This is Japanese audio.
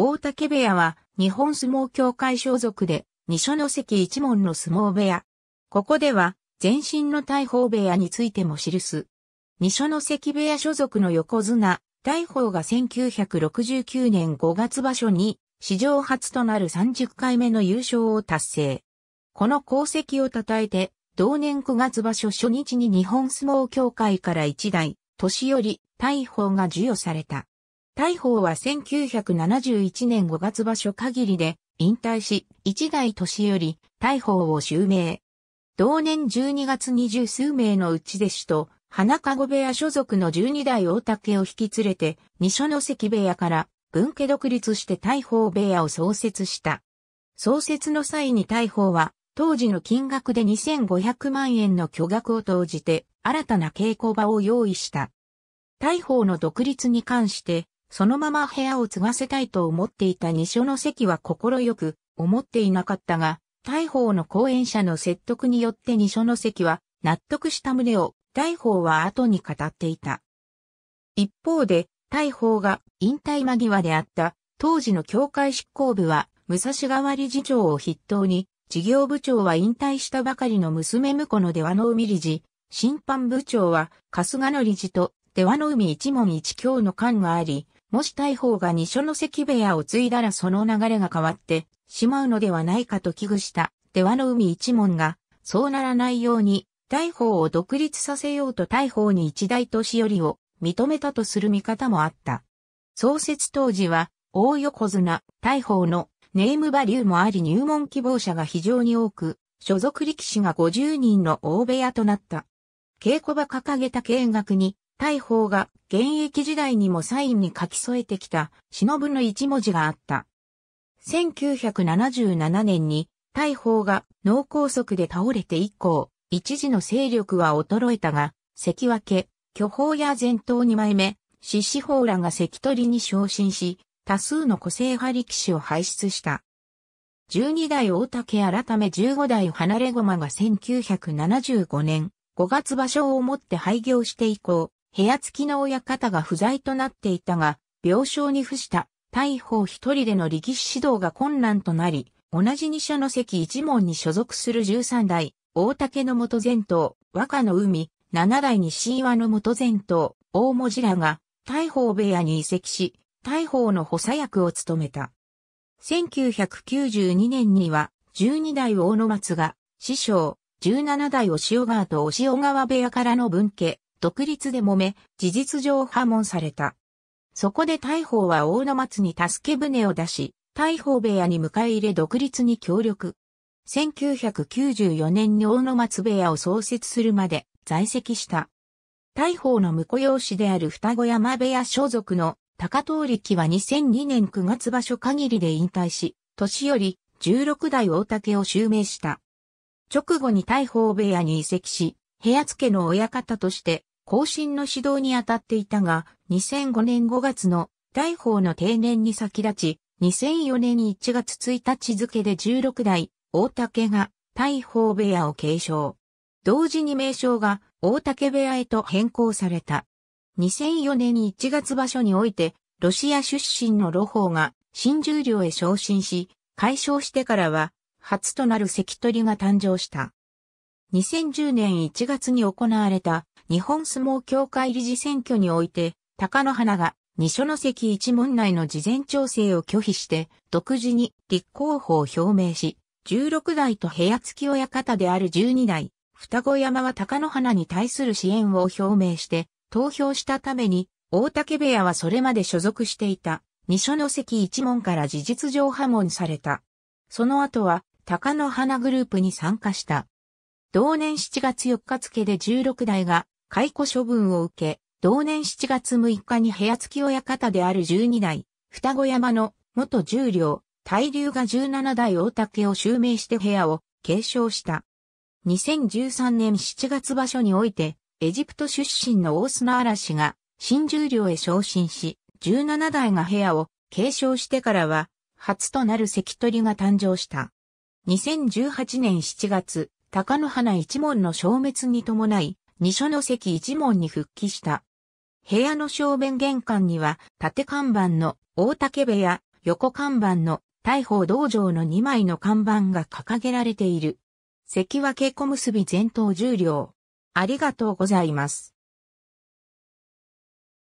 大竹部屋は日本相撲協会所属で二所ノ関一門の相撲部屋。ここでは前身の大砲部屋についても記す。二所ノ関部屋所属の横綱、大砲が1969年5月場所に史上初となる30回目の優勝を達成。この功績を称えて、同年9月場所初日に日本相撲協会から一代、年寄り、大砲が授与された。大宝は1971年5月場所限りで引退し、一代年より大宝を襲名。同年12月20数名のうち弟子と、花籠部屋所属の12代大竹を引き連れて、二所の関部屋から分家独立して大宝部屋を創設した。創設の際に大宝は、当時の金額で2500万円の巨額を投じて、新たな稽古場を用意した。大鵬の独立に関して、そのまま部屋を継がせたいと思っていた二所の席は心よく思っていなかったが、大宝の後援者の説得によって二所の席は納得した旨を大宝は後に語っていた。一方で、大宝が引退間際であった当時の教会執行部は武蔵代わり次長を筆頭に、事業部長は引退したばかりの娘婿の出羽の海理事、審判部長は春日野理事と出羽の海一門一教の官があり、もし大砲が二所の関部屋を継いだらその流れが変わってしまうのではないかと危惧したではの海一門が、そうならないように、大砲を独立させようと大砲に一大年寄りを認めたとする見方もあった。創設当時は、大横綱、大砲のネームバリューもあり入門希望者が非常に多く、所属力士が50人の大部屋となった。稽古場掲げた見学に、大砲が現役時代にもサインに書き添えてきた忍の一文字があった。1977年に大砲が脳梗塞で倒れて以降、一時の勢力は衰えたが、関脇、巨砲や前頭二枚目、獅子砲らが関取に昇進し、多数の個性派力士を輩出した。12代大竹改め15代離れ駒が1975年5月場所をもって廃業して以降、部屋付きの親方が不在となっていたが、病床に付した大砲一人での力士指導が困難となり、同じ二所の関一門に所属する十三代、大竹の元前頭、若の海、七代西岩の元前頭、大文字らが、大砲部屋に移籍し、大砲の補佐役を務めた。1992年には、十二代大野松が、師匠、十七代押尾川と押尾川部屋からの分家、独立で揉め、事実上破門された。そこで大砲は大野松に助け船を出し、大砲部屋に迎え入れ独立に協力。1994年に大野松部屋を創設するまで在籍した。大砲の婿養子である双子山部屋所属の高藤力は2002年9月場所限りで引退し、年より16代大竹を襲名した。直後に大砲部屋に移籍し、部屋付の親方として更進の指導に当たっていたが、2005年5月の大法の定年に先立ち、2004年1月1日付で16代、大竹が大法部屋を継承。同時に名称が大竹部屋へと変更された。2004年1月場所において、ロシア出身のロ法が新十両へ昇進し、解消してからは、初となる関取が誕生した。2010年1月に行われた日本相撲協会理事選挙において、高野花が二所ノ関一門内の事前調整を拒否して、独自に立候補を表明し、16代と部屋付き親方である12代、双子山は高野花に対する支援を表明して、投票したために、大竹部屋はそれまで所属していた、二所ノ関一門から事実上破門された。その後は、高野花グループに参加した。同年7月4日付で16代が解雇処分を受け、同年7月6日に部屋付き親方である12代、双子山の元十両、大流が17代大竹を襲名して部屋を継承した。2013年7月場所において、エジプト出身の大砂嵐が新十両へ昇進し、17代が部屋を継承してからは、初となる関取が誕生した。2018年7月、高野花一門の消滅に伴い、二所の関一門に復帰した。部屋の正面玄関には、縦看板の大竹部屋、横看板の大宝道場の2枚の看板が掲げられている。関脇小結前頭重量。両。ありがとうございます。